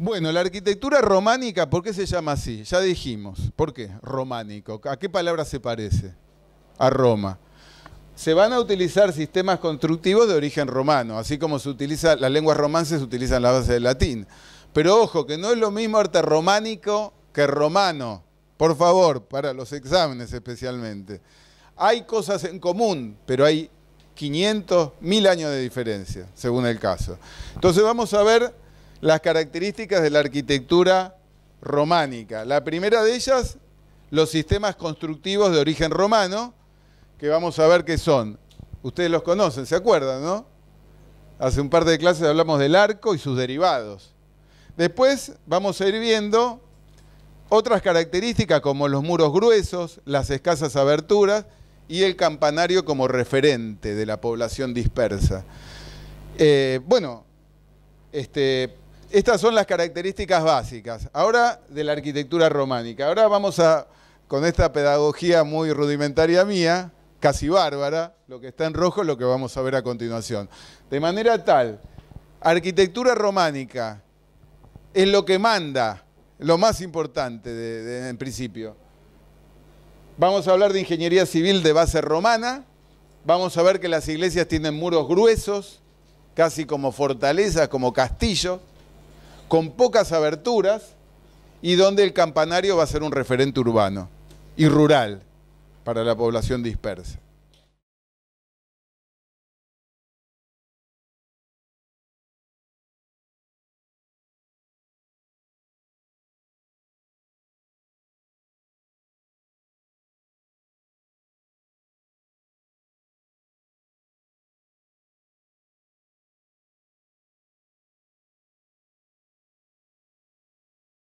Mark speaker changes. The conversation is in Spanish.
Speaker 1: Bueno, la arquitectura románica, ¿por qué se llama así? Ya dijimos. ¿Por qué? Románico. ¿A qué palabra se parece? A Roma. Se van a utilizar sistemas constructivos de origen romano, así como se utiliza, las lenguas romances se utilizan la base del latín. Pero ojo, que no es lo mismo arte románico que romano. Por favor, para los exámenes especialmente. Hay cosas en común, pero hay 500, 1000 años de diferencia, según el caso. Entonces vamos a ver las características de la arquitectura románica. La primera de ellas, los sistemas constructivos de origen romano, que vamos a ver qué son. Ustedes los conocen, ¿se acuerdan, no? Hace un par de clases hablamos del arco y sus derivados. Después vamos a ir viendo otras características como los muros gruesos, las escasas aberturas y el campanario como referente de la población dispersa. Eh, bueno, este, estas son las características básicas. Ahora de la arquitectura románica. Ahora vamos a, con esta pedagogía muy rudimentaria mía, casi bárbara, lo que está en rojo es lo que vamos a ver a continuación. De manera tal, arquitectura románica es lo que manda, lo más importante en principio. Vamos a hablar de ingeniería civil de base romana, vamos a ver que las iglesias tienen muros gruesos, casi como fortalezas, como castillos con pocas aberturas y donde el campanario va a ser un referente urbano y rural para la población dispersa.